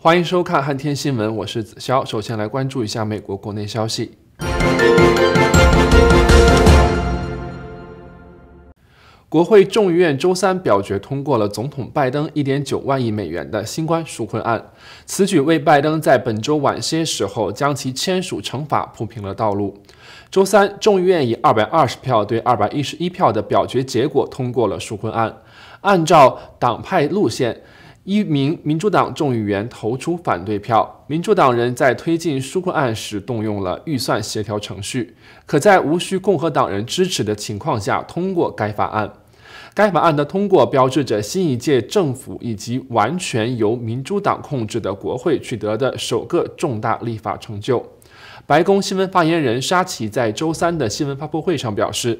欢迎收看《汉天新闻》，我是子潇。首先来关注一下美国国内消息。国会众议院周三表决通过了总统拜登一点九万亿美元的新冠纾困案，此举为拜登在本周晚些时候将其签署惩罚铺平了道路。周三，众议院以二百二十票对二百一十一票的表决结果通过了纾困案，按照党派路线。一名民主党众议员投出反对票。民主党人在推进纾困案时动用了预算协调程序，可在无需共和党人支持的情况下通过该法案。该法案的通过标志着新一届政府以及完全由民主党控制的国会取得的首个重大立法成就。白宫新闻发言人沙奇在周三的新闻发布会上表示，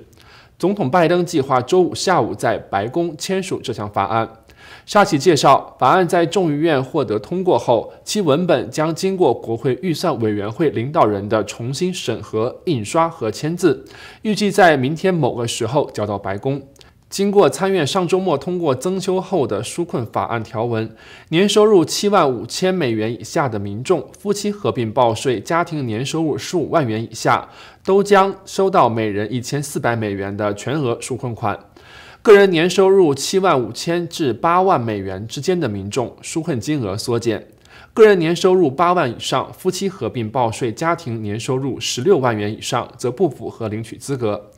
总统拜登计划周五下午在白宫签署这项法案。沙奇介绍，法案在众议院获得通过后，其文本将经过国会预算委员会领导人的重新审核、印刷和签字，预计在明天某个时候交到白宫。经过参院上周末通过增修后的纾困法案条文，年收入七万五千美元以下的民众，夫妻合并报税家庭年收入十五万元以下，都将收到每人一千四百美元的全额纾困款。个人年收入七万五千至八万美元之间的民众，纾困金额缩减；个人年收入八万以上，夫妻合并报税，家庭年收入十六万元以上，则不符合领取资格。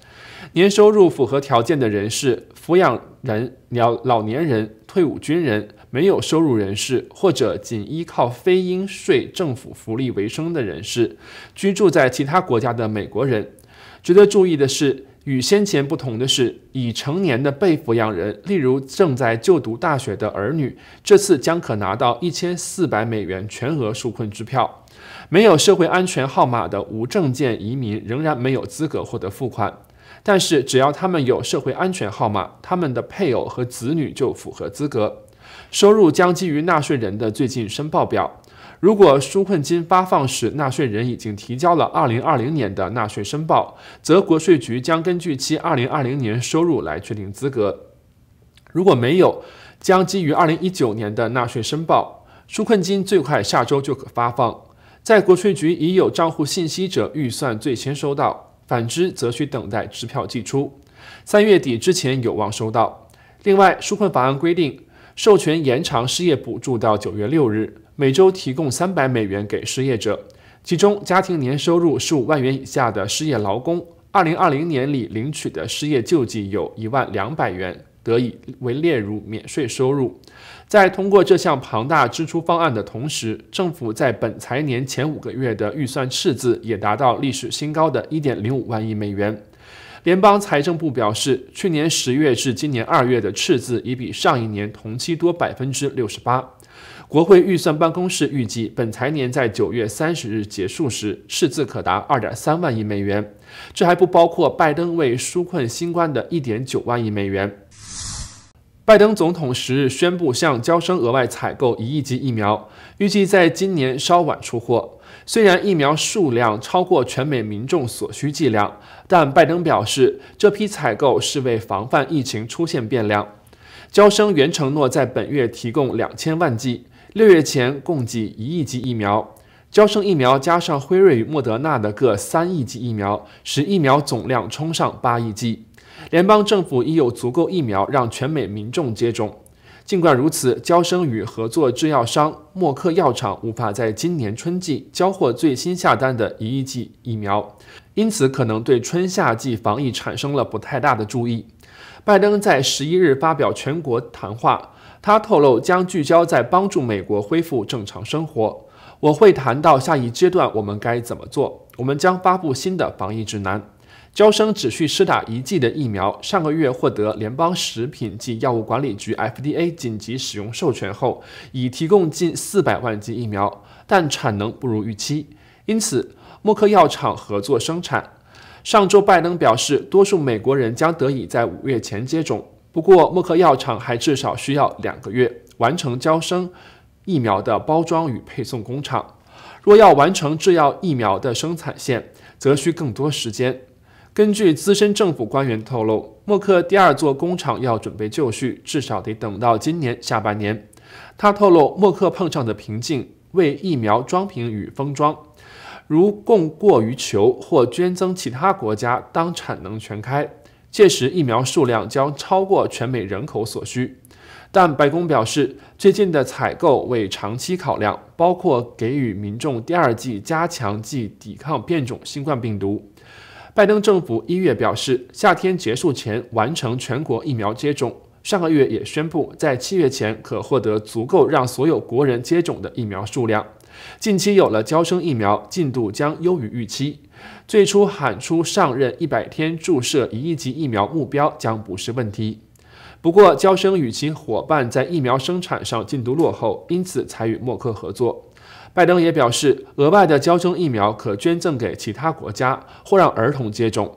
年收入符合条件的人士，抚养人、老老年人、退伍军人、没有收入人士或者仅依靠非应税政府福利为生的人士，居住在其他国家的美国人。值得注意的是。与先前不同的是，已成年的被抚养人，例如正在就读大学的儿女，这次将可拿到一千四百美元全额纾困支票。没有社会安全号码的无证件移民仍然没有资格获得付款，但是只要他们有社会安全号码，他们的配偶和子女就符合资格。收入将基于纳税人的最近申报表。如果纾困金发放时，纳税人已经提交了2020年的纳税申报，则国税局将根据其2020年收入来确定资格。如果没有，将基于2019年的纳税申报。纾困金最快下周就可发放，在国税局已有账户信息者，预算最先收到；反之，则需等待支票寄出。三月底之前有望收到。另外，纾困法案规定，授权延长失业补助到9月6日。每周提供三百美元给失业者，其中家庭年收入十五万元以下的失业劳工，二零二零年里领取的失业救济有一万两百元，得以为列入免税收入。在通过这项庞大支出方案的同时，政府在本财年前五个月的预算赤字也达到历史新高的一点零五万亿美元。联邦财政部表示，去年十月至今年二月的赤字已比上一年同期多百分之六十八。国会预算办公室预计，本财年在九月三十日结束时，赤字可达二点三万亿美元，这还不包括拜登为纾困新冠的一点九万亿美元。拜登总统十日宣布向交生额外采购一亿剂疫苗，预计在今年稍晚出货。虽然疫苗数量超过全美民众所需剂量，但拜登表示，这批采购是为防范疫情出现变量。交生原承诺在本月提供两千万剂，六月前共计一亿剂疫苗。交生疫苗加上辉瑞与莫德纳的各三亿剂疫苗，使疫苗总量冲上八亿剂。联邦政府已有足够疫苗让全美民众接种。尽管如此，交生与合作制药商默克药厂无法在今年春季交货最新下单的一亿剂疫苗，因此可能对春夏季防疫产生了不太大的注意。拜登在十一日发表全国谈话，他透露将聚焦在帮助美国恢复正常生活。我会谈到下一阶段我们该怎么做。我们将发布新的防疫指南。交生只需施打一剂的疫苗，上个月获得联邦食品及药物管理局 （FDA） 紧急使用授权后，已提供近四百万剂疫苗，但产能不如预期，因此默克药厂合作生产。上周，拜登表示，多数美国人将得以在五月前接种。不过，默克药厂还至少需要两个月完成交生疫苗的包装与配送工厂。若要完成制药疫苗的生产线，则需更多时间。根据资深政府官员透露，默克第二座工厂要准备就绪，至少得等到今年下半年。他透露，默克碰上的瓶颈为疫苗装瓶与封装。如供过于求或捐赠其他国家，当产能全开，届时疫苗数量将超过全美人口所需。但白宫表示，最近的采购为长期考量，包括给予民众第二剂加强剂，抵抗变种新冠病毒。拜登政府一月表示，夏天结束前完成全国疫苗接种。上个月也宣布，在七月前可获得足够让所有国人接种的疫苗数量。近期有了交生疫苗，进度将优于预期。最初喊出上任一百天注射一亿剂疫苗目标将不是问题。不过，交生与其伙伴在疫苗生产上进度落后，因此才与默克合作。拜登也表示，额外的交生疫苗可捐赠给其他国家或让儿童接种。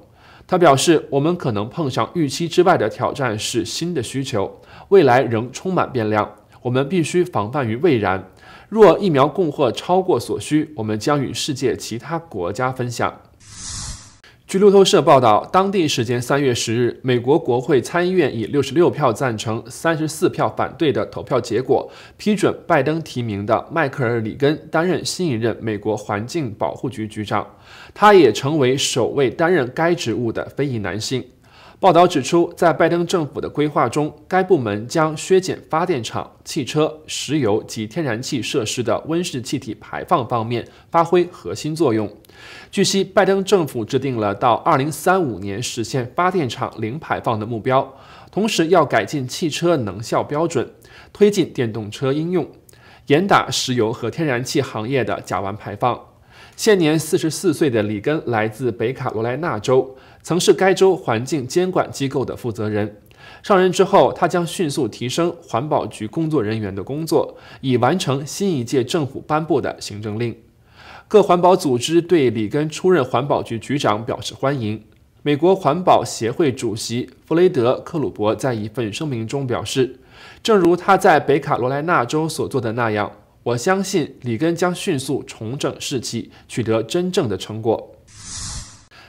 他表示：“我们可能碰上预期之外的挑战，是新的需求，未来仍充满变量，我们必须防范于未然。”若疫苗供货超过所需，我们将与世界其他国家分享。据路透社报道，当地时间三月十日，美国国会参议院以六十六票赞成、三十四票反对的投票结果，批准拜登提名的迈克尔·里根担任新一任美国环境保护局局长，他也成为首位担任该职务的非裔男性。报道指出，在拜登政府的规划中，该部门将削减发电厂、汽车、石油及天然气设施的温室气体排放方面发挥核心作用。据悉，拜登政府制定了到2035年实现发电厂零排放的目标，同时要改进汽车能效标准，推进电动车应用，严打石油和天然气行业的甲烷排放。现年44岁的里根来自北卡罗来纳州。曾是该州环境监管机构的负责人，上任之后，他将迅速提升环保局工作人员的工作，以完成新一届政府颁布的行政令。各环保组织对里根出任环保局局长表示欢迎。美国环保协会主席弗雷德·克鲁伯在一份声明中表示：“正如他在北卡罗来纳州所做的那样，我相信里根将迅速重整士气，取得真正的成果。”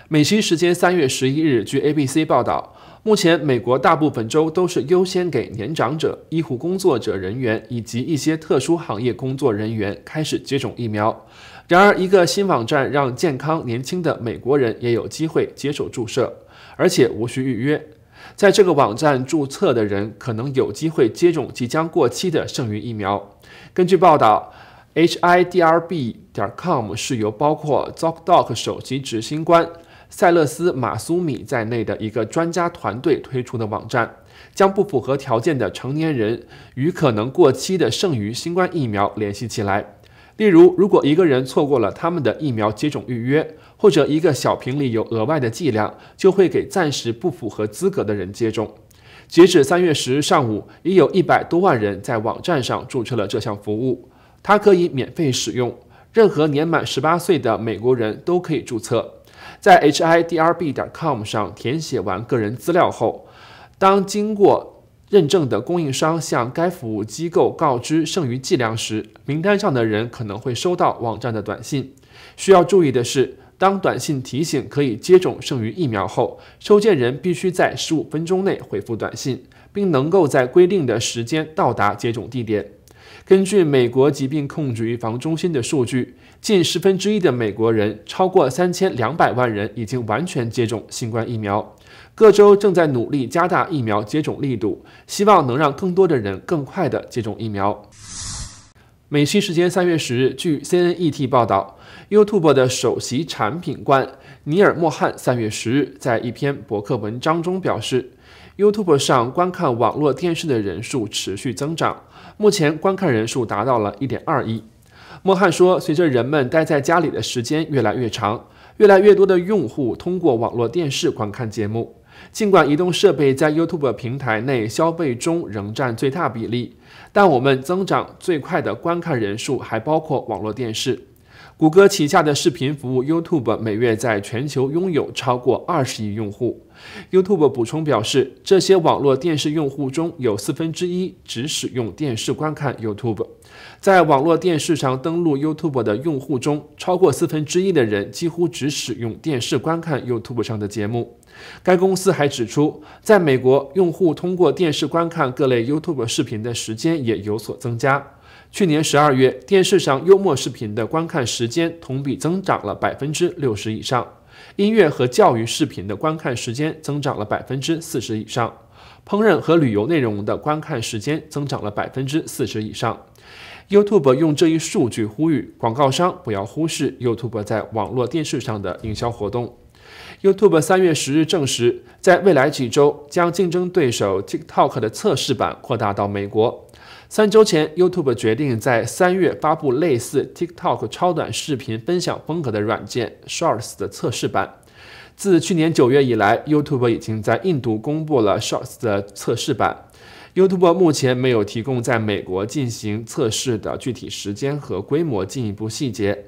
美西时间三月十一日，据 ABC 报道，目前美国大部分州都是优先给年长者、医护工作者、人员以及一些特殊行业工作人员开始接种疫苗。然而，一个新网站让健康年轻的美国人也有机会接受注射，而且无需预约。在这个网站注册的人可能有机会接种即将过期的剩余疫苗。根据报道，hidrb 点 com 是由包括 Zocdoc 首席执行官。塞勒斯·马苏米在内的一个专家团队推出的网站，将不符合条件的成年人与可能过期的剩余新冠疫苗联系起来。例如，如果一个人错过了他们的疫苗接种预约，或者一个小瓶里有额外的剂量，就会给暂时不符合资格的人接种。截至三月十日上午，已有一百多万人在网站上注册了这项服务。它可以免费使用，任何年满十八岁的美国人都可以注册。在 hidrb. 点 com 上填写完个人资料后，当经过认证的供应商向该服务机构告知剩余剂量时，名单上的人可能会收到网站的短信。需要注意的是，当短信提醒可以接种剩余疫苗后，收件人必须在十五分钟内回复短信，并能够在规定的时间到达接种地点。根据美国疾病控制预防中心的数据，近十分之一的美国人，超过三千两百万人已经完全接种新冠疫苗。各州正在努力加大疫苗接种力度，希望能让更多的人更快地接种疫苗。美西时间三月十日，据 CNET 报道，YouTube 的首席产品官尼尔·莫汉三月十日在一篇博客文章中表示。YouTube 上观看网络电视的人数持续增长，目前观看人数达到了1.2亿。莫汉说，随着人们待在家里的时间越来越长，越来越多的用户通过网络电视观看节目。尽管移动设备在 YouTube 平台内消费中仍占最大比例，但我们增长最快的观看人数还包括网络电视。谷歌旗下的视频服务 YouTube 每月在全球拥有超过20亿用户。YouTube 补充表示，这些网络电视用户中有四分之一只使用电视观看 YouTube。在网络电视上登录 YouTube 的用户中，超过四分之一的人几乎只使用电视观看 YouTube 上的节目。该公司还指出，在美国，用户通过电视观看各类 YouTube 视频的时间也有所增加。去年十二月，电视上幽默视频的观看时间同比增长了百分之六十以上，音乐和教育视频的观看时间增长了百分之四十以上，烹饪和旅游内容的观看时间增长了百分之四十以上。YouTube 用这一数据呼吁广告商不要忽视 YouTube 在网络电视上的营销活动。YouTube 三月十日证实，在未来几周将竞争对手 TikTok 的测试版扩大到美国。三周前，YouTube 决定在三月发布类似 TikTok 超短视频分享风格的软件 Shorts 的测试版。自去年九月以来，YouTube 已经在印度公布了 Shorts 的测试版。YouTube 目前没有提供在美国进行测试的具体时间和规模进一步细节。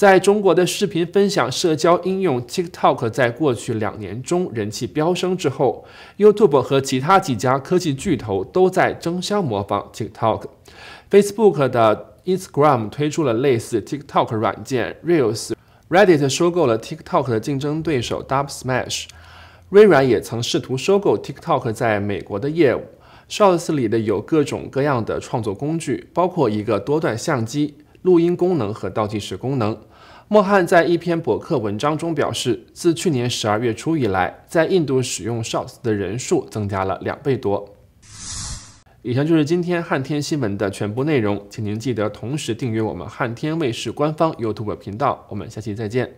在中国的视频分享社交应用 TikTok 在过去两年中人气飙升之后，YouTube 和其他几家科技巨头都在争相模仿 TikTok。Facebook 的 Instagram 推出了类似 TikTok 软件 Reels。Reddit 收购了 TikTok 的竞争对手 Dubsmash。微软也曾试图收购 TikTok 在美国的业务。Shots 里的有各种各样的创作工具，包括一个多段相机、录音功能和倒计时功能。莫汉在一篇博客文章中表示，自去年十二月初以来，在印度使用 shots 的人数增加了两倍多。以上就是今天汉天新闻的全部内容，请您记得同时订阅我们汉天卫视官方 YouTube 频道。我们下期再见。